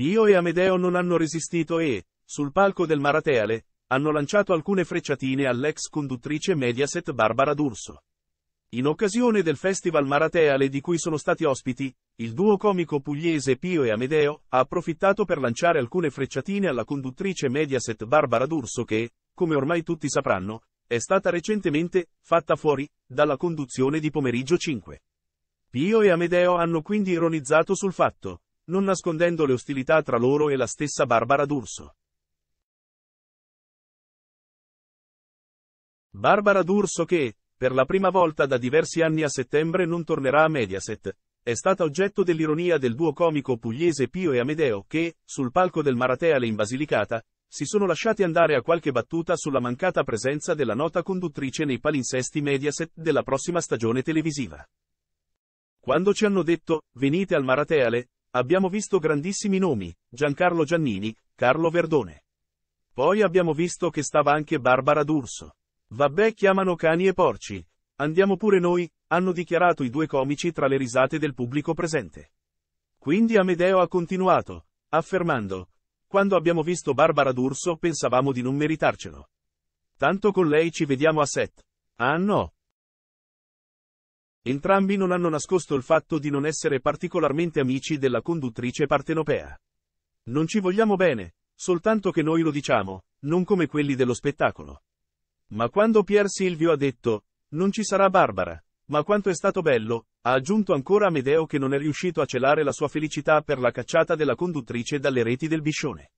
Pio e Amedeo non hanno resistito e, sul palco del Marateale, hanno lanciato alcune frecciatine all'ex conduttrice Mediaset Barbara D'Urso. In occasione del Festival Marateale di cui sono stati ospiti, il duo comico pugliese Pio e Amedeo ha approfittato per lanciare alcune frecciatine alla conduttrice Mediaset Barbara D'Urso che, come ormai tutti sapranno, è stata recentemente fatta fuori dalla conduzione di pomeriggio 5. Pio e Amedeo hanno quindi ironizzato sul fatto non nascondendo le ostilità tra loro e la stessa Barbara D'Urso. Barbara D'Urso che, per la prima volta da diversi anni a settembre non tornerà a Mediaset, è stata oggetto dell'ironia del duo comico pugliese Pio e Amedeo che, sul palco del Marateale in Basilicata, si sono lasciati andare a qualche battuta sulla mancata presenza della nota conduttrice nei palinsesti Mediaset della prossima stagione televisiva. Quando ci hanno detto, venite al Marateale, abbiamo visto grandissimi nomi, Giancarlo Giannini, Carlo Verdone. Poi abbiamo visto che stava anche Barbara D'Urso. Vabbè chiamano cani e porci, andiamo pure noi, hanno dichiarato i due comici tra le risate del pubblico presente. Quindi Amedeo ha continuato, affermando, quando abbiamo visto Barbara D'Urso pensavamo di non meritarcelo. Tanto con lei ci vediamo a set. Ah no, Entrambi non hanno nascosto il fatto di non essere particolarmente amici della conduttrice partenopea. Non ci vogliamo bene, soltanto che noi lo diciamo, non come quelli dello spettacolo. Ma quando Pier Silvio ha detto, non ci sarà Barbara, ma quanto è stato bello, ha aggiunto ancora Amedeo che non è riuscito a celare la sua felicità per la cacciata della conduttrice dalle reti del biscione.